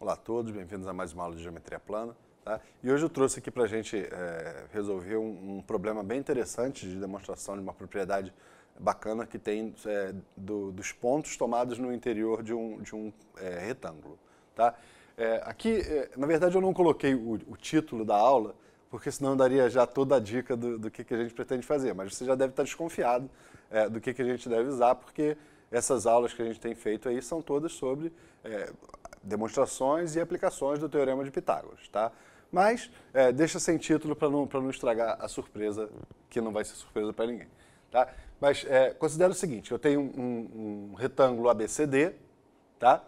Olá a todos, bem-vindos a mais uma aula de Geometria Plana. Tá? E hoje eu trouxe aqui para a gente é, resolver um, um, problema bem interessante de demonstração de uma propriedade bacana que tem é, do, dos pontos tomados no interior de um, de um é, retângulo. Tá? É, aqui, é, na verdade, eu não coloquei o, o, título da aula, porque senão eu daria já toda a dica do, do que, que a gente pretende fazer, mas você já deve estar desconfiado é, do que, que a gente deve usar, porque essas aulas que a gente tem feito aí são todas sobre é, demonstrações e aplicações do Teorema de Pitágoras, tá? Mas é, deixa sem título para não, não estragar a surpresa, que não vai ser surpresa para ninguém. Tá? Mas é, considera o seguinte, eu tenho um, um retângulo ABCD, tá?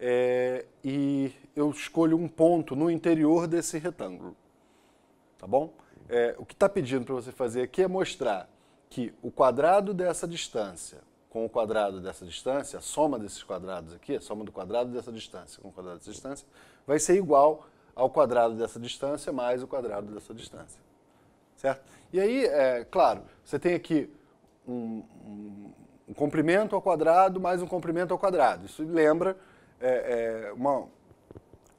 É, e eu escolho um ponto no interior desse retângulo, tá bom? É, o que está pedindo para você fazer aqui é mostrar que o quadrado dessa distância com o quadrado dessa distância, a soma desses quadrados aqui, a soma do quadrado dessa distância com o quadrado dessa distância, vai ser igual ao quadrado dessa distância mais o quadrado dessa distância. Certo? E aí, é, claro, você tem aqui um, um, um, comprimento ao quadrado mais um comprimento ao quadrado. Isso lembra é, é, uma,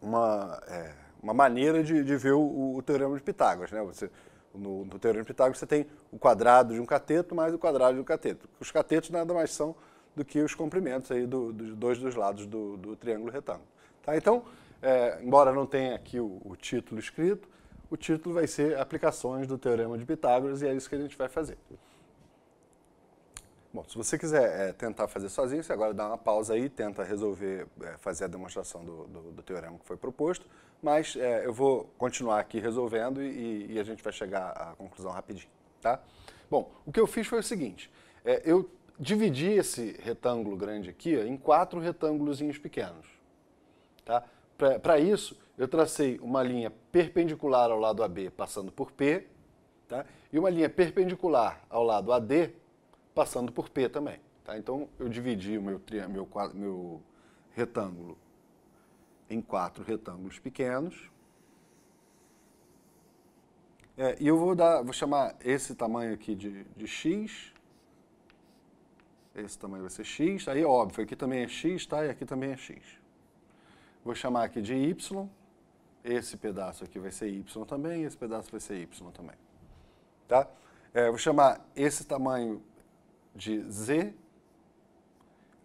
uma, é, uma maneira de, de ver o, o, teorema de Pitágoras. Né? Você no, no Teorema de Pitágoras, você tem o quadrado de um cateto mais o quadrado de um cateto. Os catetos nada mais são do que os comprimentos aí do, dois dos lados do, do triângulo retângulo. Tá? Então, é, embora não tenha aqui o, o, título escrito, o título vai ser Aplicações do Teorema de Pitágoras e é isso que a gente vai fazer. Bom, se você quiser é, tentar fazer sozinho, você agora dá uma pausa aí, tenta resolver, é, fazer a demonstração do, do, do teorema que foi proposto mas é, eu vou continuar aqui resolvendo e, e, a gente vai chegar à conclusão rapidinho, tá? Bom, o que eu fiz foi o seguinte, é, eu dividi esse retângulo grande aqui ó, em quatro retângulos pequenos, tá? Para isso, eu tracei uma linha perpendicular ao lado AB passando por P, tá? e uma linha perpendicular ao lado AD passando por P também. Tá? Então, eu dividi o meu, meu, meu retângulo em quatro retângulos pequenos. É, e eu vou, dar, vou chamar esse tamanho aqui de, de x, esse tamanho vai ser x, aí óbvio, aqui também é x, tá? E aqui também é x. Vou chamar aqui de y, esse pedaço aqui vai ser y também, esse pedaço vai ser y também. Tá? É, vou chamar esse tamanho de z,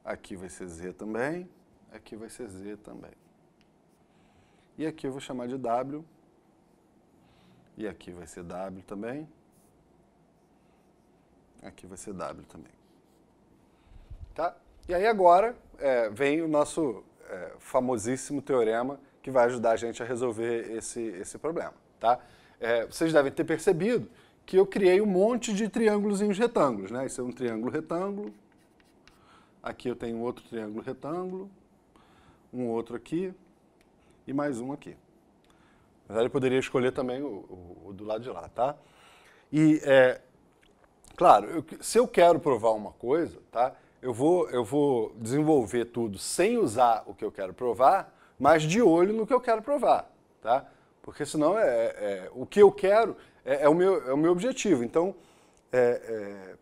aqui vai ser z também, aqui vai ser z também. E aqui eu vou chamar de W. E aqui vai ser W também. Aqui vai ser W também. Tá? E aí agora é, vem o nosso é, famosíssimo teorema que vai ajudar a gente a resolver esse, esse problema. Tá? É, vocês devem ter percebido que eu criei um monte de triângulos retângulos. Né? Esse é um triângulo retângulo. Aqui eu tenho outro triângulo retângulo. Um outro aqui e mais um aqui. Mas ele poderia escolher também o, o, o, do lado de lá, tá? E, é, claro, eu, se eu quero provar uma coisa, tá? Eu vou, eu vou desenvolver tudo sem usar o que eu quero provar, mas de olho no que eu quero provar, tá? Porque senão é, é o que eu quero é, é, o meu, é o meu objetivo. Então, é, é,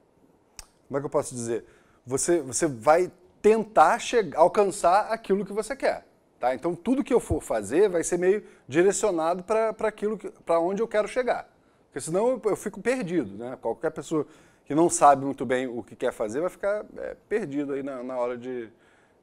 como é que eu posso dizer? Você, você vai tentar chegar, alcançar aquilo que você quer. Tá? Então, tudo que eu for fazer vai ser meio direcionado para aquilo, para onde eu quero chegar. Porque senão eu, eu fico perdido. Né? Qualquer pessoa que não sabe muito bem o que quer fazer vai ficar é, perdido aí na, na hora de,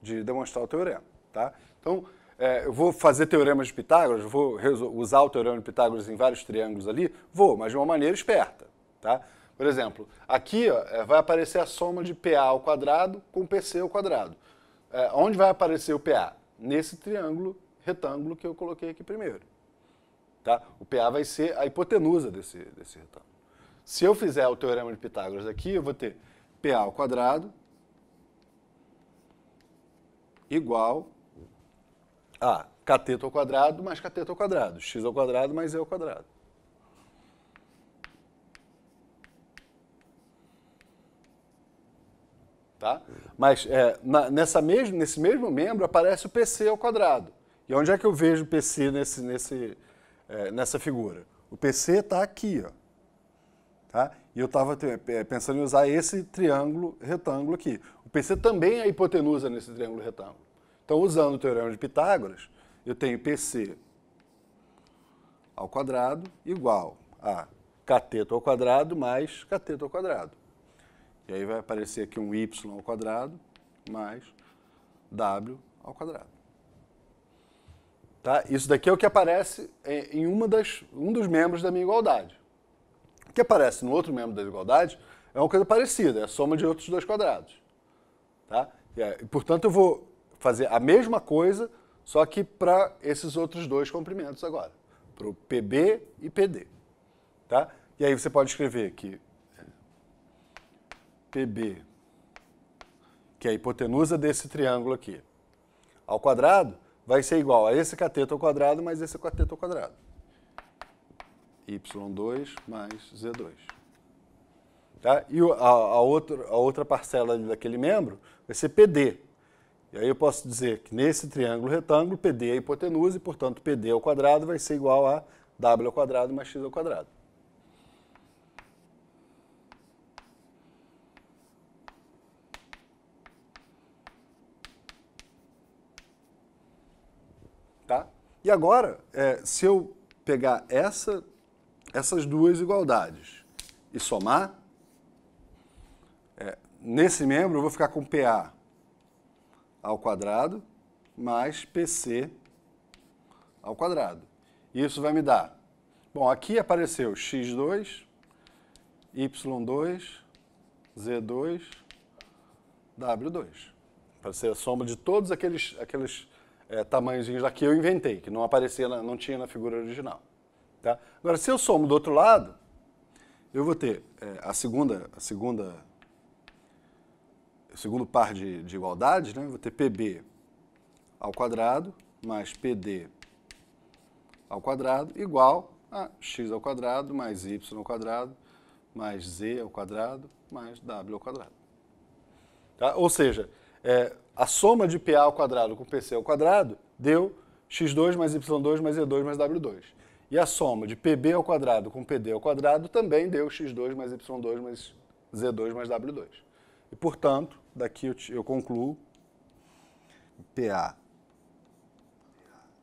de demonstrar o teorema. Tá? Então, é, eu vou fazer teoremas de Pitágoras, vou usar o teorema de Pitágoras em vários triângulos ali? Vou, mas de uma maneira esperta. Tá? Por exemplo, aqui ó, é, vai aparecer a soma de PA ao quadrado com PC ao quadrado. É, onde vai aparecer o PA? nesse triângulo, retângulo que eu coloquei aqui primeiro. Tá? O PA vai ser a hipotenusa desse, desse retângulo. Se eu fizer o teorema de Pitágoras aqui, eu vou ter PA ao quadrado igual a cateto ao quadrado mais cateto ao quadrado, x ao quadrado mais e ao quadrado. Tá? Mas é, na, nessa mesmo, nesse mesmo membro aparece o PC ao quadrado. E onde é que eu vejo o PC nesse, nesse, é, nessa figura? O PC está aqui, ó. Tá? E eu estava é, pensando em usar esse triângulo retângulo aqui. O PC também é hipotenusa nesse triângulo retângulo. Então, usando o teorema de Pitágoras, eu tenho PC ao quadrado igual a cateto ao quadrado mais cateto ao quadrado. E aí vai aparecer aqui um y ao quadrado mais w ao quadrado. Tá? Isso daqui é o que aparece é, em uma das, um dos membros da minha igualdade. O que aparece no outro membro da igualdade é uma coisa parecida, é a soma de outros dois quadrados. Tá? E, portanto, eu vou fazer a mesma coisa, só que para esses outros dois comprimentos agora, para o PB e PD. Tá? E aí você pode escrever que PB, que é a hipotenusa desse triângulo aqui, ao quadrado, vai ser igual a esse cateto ao quadrado mais esse cateto ao quadrado. Y2 mais Z2. Tá? E a, a, outro, a outra parcela daquele membro vai ser PD. E aí eu posso dizer que nesse triângulo retângulo, PD é a hipotenusa, e portanto PD ao quadrado vai ser igual a W ao quadrado mais X ao quadrado. E agora, é, se eu pegar essa, essas duas igualdades e somar, é, nesse membro eu vou ficar com PA ao quadrado mais PC ao quadrado. Isso vai me dar. Bom, aqui apareceu x2, y2, z2, w2. Vai ser a soma de todos aqueles, aqueles é, tamanhozinhos aqui eu inventei, que não aparecia, na, não tinha na figura original. Tá? Agora, se eu somo do outro lado, eu vou ter é, a segunda, a segunda, o segundo par de, de igualdades, né? Eu vou ter PB ao quadrado mais PD ao quadrado igual a x ao quadrado mais y ao quadrado mais z ao quadrado mais w ao quadrado. Tá? Ou seja, é, a soma de PA ao quadrado com PC ao quadrado deu x2 mais y2 mais e2 mais w2. E a soma de PB ao quadrado com PD ao quadrado também deu x2 mais y2 mais z2 mais w2. E, portanto, daqui eu, te, eu concluo PA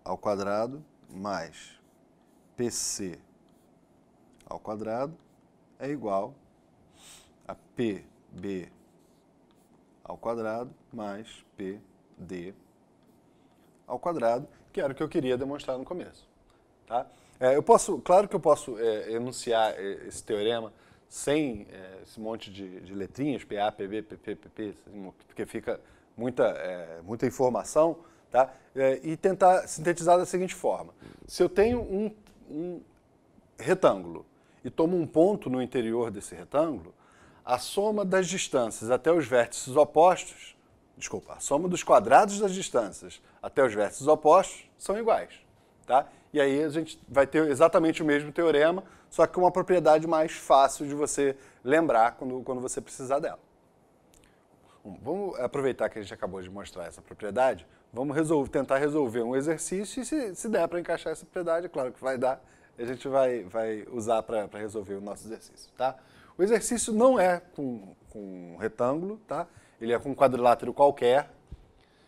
ao quadrado mais PC ao quadrado é igual a PB ao quadrado mais PD ao quadrado, que era o que eu queria demonstrar no começo. Tá? É, eu posso, claro que eu posso é, enunciar é, esse teorema sem é, esse monte de, de, letrinhas, PA, PB, PP, PP, assim, porque fica muita, é, muita informação, tá? É, e tentar sintetizar da seguinte forma. Se eu tenho um, um retângulo e tomo um ponto no interior desse retângulo, a soma das distâncias até os vértices opostos, desculpa, a soma dos quadrados das distâncias até os vértices opostos são iguais. Tá? E aí a gente vai ter exatamente o mesmo teorema, só que com uma propriedade mais fácil de você lembrar quando, quando você precisar dela. Bom, vamos aproveitar que a gente acabou de mostrar essa propriedade, vamos resolver, tentar resolver um exercício e se, se der para encaixar essa propriedade, é claro que vai dar, a gente vai, vai usar para resolver o nosso exercício. Tá? O exercício não é com, com retângulo, tá? Ele é com quadrilátero qualquer.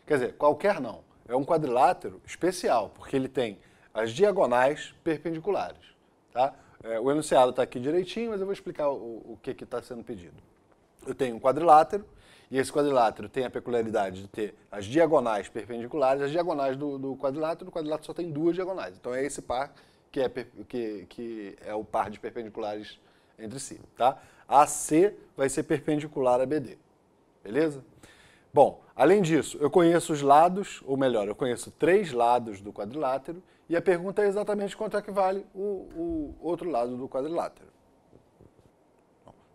Quer dizer, qualquer não. É um quadrilátero especial, porque ele tem as diagonais perpendiculares, tá? É, o enunciado está aqui direitinho, mas eu vou explicar o, o que está sendo pedido. Eu tenho um quadrilátero, e esse quadrilátero tem a peculiaridade de ter as diagonais perpendiculares, as diagonais do, do quadrilátero, o quadrilátero só tem duas diagonais. Então é esse par que é, que, que é o par de perpendiculares entre si, tá? AC vai ser perpendicular a BD, beleza? Bom, além disso, eu conheço os lados, ou melhor, eu conheço três lados do quadrilátero e a pergunta é exatamente quanto é que vale o, o outro lado do quadrilátero.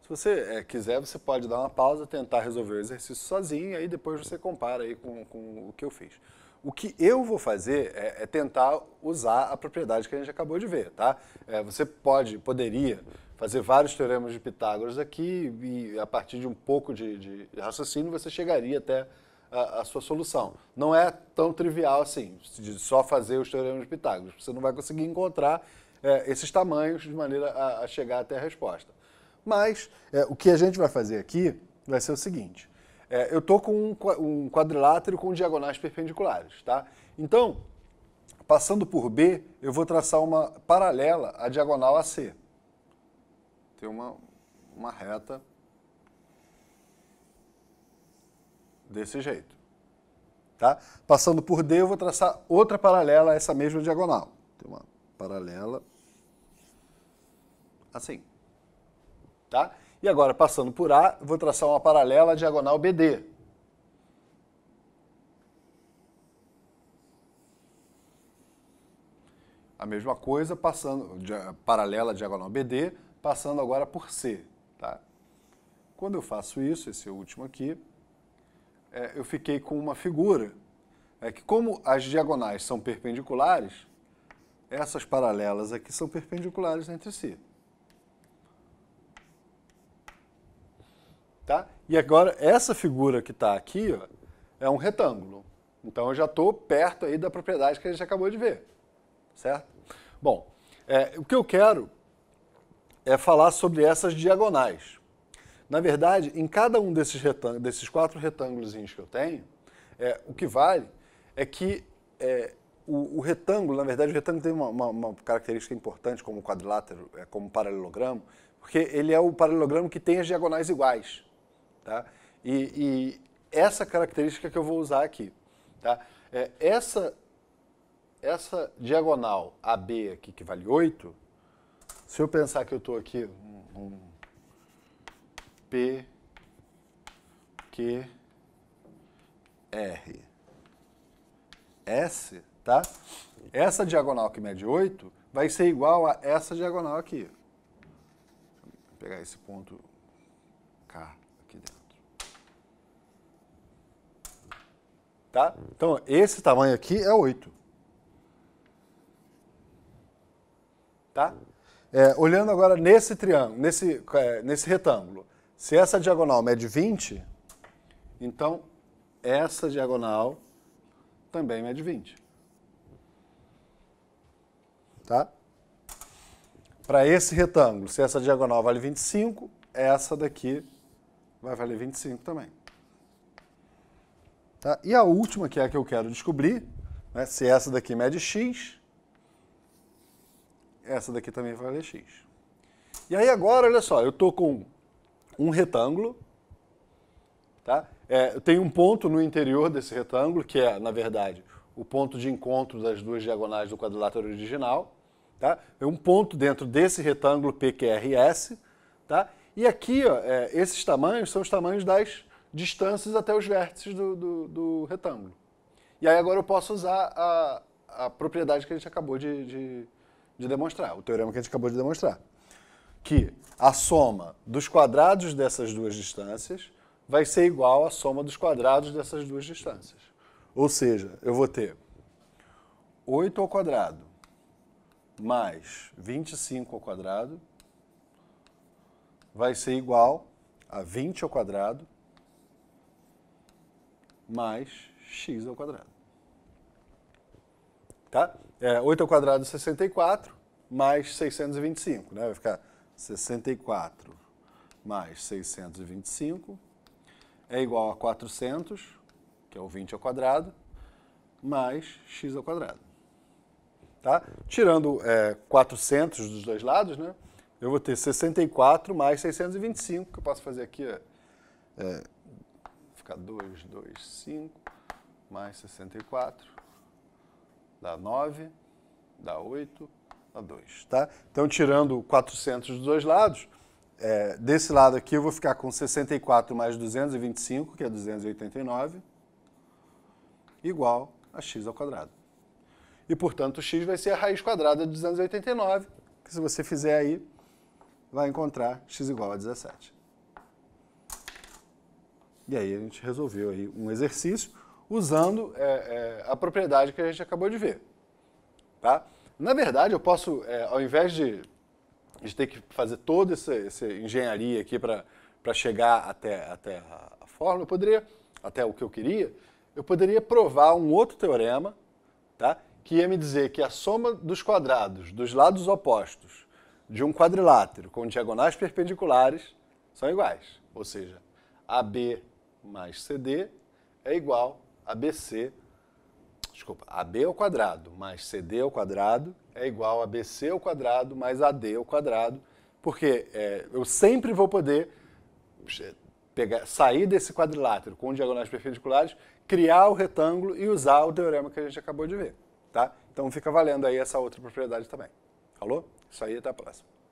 Se você eh, quiser, você pode dar uma pausa, tentar resolver o exercício sozinho, e aí depois você compara aí com, com o que eu fiz. O que eu vou fazer é, é, tentar usar a propriedade que a gente acabou de ver, tá? É, você pode, poderia fazer vários teoremas de Pitágoras aqui e a partir de um pouco de, de raciocínio você chegaria até a, a, sua solução. Não é tão trivial assim, de só fazer os teoremas de Pitágoras. Você não vai conseguir encontrar é, esses tamanhos de maneira a, a, chegar até a resposta. Mas é, o que a gente vai fazer aqui vai ser o seguinte. É, eu estou com um, um quadrilátero com diagonais perpendiculares, tá? Então, passando por B, eu vou traçar uma paralela à diagonal AC ter uma, uma reta desse jeito. Tá? Passando por D, eu vou traçar outra paralela a essa mesma diagonal. Tem uma paralela assim. Tá? E agora, passando por A, vou traçar uma paralela à diagonal BD. A mesma coisa, passando paralela à diagonal BD, passando agora por C. Tá? Quando eu faço isso, esse último aqui, é, eu fiquei com uma figura é que como as diagonais são perpendiculares, essas paralelas aqui são perpendiculares entre si. Tá? E agora, essa figura que está aqui ó, é um retângulo. Então, eu já estou perto aí da propriedade que a gente acabou de ver. Certo? Bom, é, o que eu quero é falar sobre essas diagonais. Na verdade, em cada um desses, desses quatro retângulos que eu tenho, é, o que vale é que é, o, o, retângulo, na verdade, o retângulo tem uma, uma, uma característica importante como quadrilátero, é, como paralelogramo, porque ele é o paralelogramo que tem as diagonais iguais. Tá? E, e essa característica que eu vou usar aqui. Tá? É, essa, essa diagonal AB aqui, que vale 8, se eu pensar que eu estou aqui, um, um, P, Q, R, S, tá? Essa diagonal que mede 8 vai ser igual a essa diagonal aqui. Vou pegar esse ponto K aqui dentro. Tá? Então, esse tamanho aqui é 8. Tá? É, olhando agora nesse triângulo, nesse, é, nesse retângulo, se essa diagonal mede é 20, então essa diagonal também mede é 20. Tá? Para esse retângulo, se essa diagonal vale 25, essa daqui vai valer 25 também. Tá? E a última, que é a que eu quero descobrir, né, se essa daqui mede x, essa daqui também vai valer x. E aí agora, olha só, eu estou com um retângulo, tá? É, tenho um ponto no interior desse retângulo, que é, na verdade, o ponto de encontro das duas diagonais do quadrilátero original. Tá? É um ponto dentro desse retângulo PQRS. Tá? E aqui, ó, é, esses tamanhos são os tamanhos das distâncias até os vértices do, do, do retângulo. E aí agora eu posso usar a, a propriedade que a gente acabou de, de de demonstrar, o teorema que a gente acabou de demonstrar. Que a soma dos quadrados dessas duas distâncias vai ser igual à soma dos quadrados dessas duas distâncias. Ou seja, eu vou ter 8 ao quadrado mais 25 ao quadrado vai ser igual a 20 ao quadrado mais x ao quadrado. Tá? É, 8 ao quadrado é 64 mais 625, né? Vai ficar 64 mais 625 é igual a 400, que é o 20 ao quadrado, mais x ao quadrado. Tá? Tirando é, 400 dos dois lados, né? eu vou ter 64 mais 625, que eu posso fazer aqui, é, é, ficar 2, 2, 5, mais 64, dá 9, dá 8, dá 2. Tá? Então, tirando 400 dos dois lados, é, desse lado aqui eu vou ficar com 64 mais 225, que é 289, igual a x ao quadrado. E, portanto, x vai ser a raiz quadrada de 289, que se você fizer aí, vai encontrar x igual a 17. E aí a gente resolveu aí um exercício usando é, é, a propriedade que a gente acabou de ver. Tá? Na verdade, eu posso, é, ao invés de, de, ter que fazer toda essa, essa engenharia aqui para chegar até, até a, a fórmula, eu poderia, até o que eu queria, eu poderia provar um outro teorema, tá? que ia me dizer que a soma dos quadrados dos lados opostos de um quadrilátero com diagonais perpendiculares são iguais. Ou seja, AB mais CD é igual ABC, desculpa, AB ao quadrado mais CD ao quadrado é igual a BC ao quadrado mais AD ao quadrado, porque é, eu sempre vou poder é, pegar, sair desse quadrilátero com diagonais perpendiculares, criar o retângulo e usar o teorema que a gente acabou de ver. Tá? Então fica valendo aí essa outra propriedade também. Falou? Isso aí, até a próxima.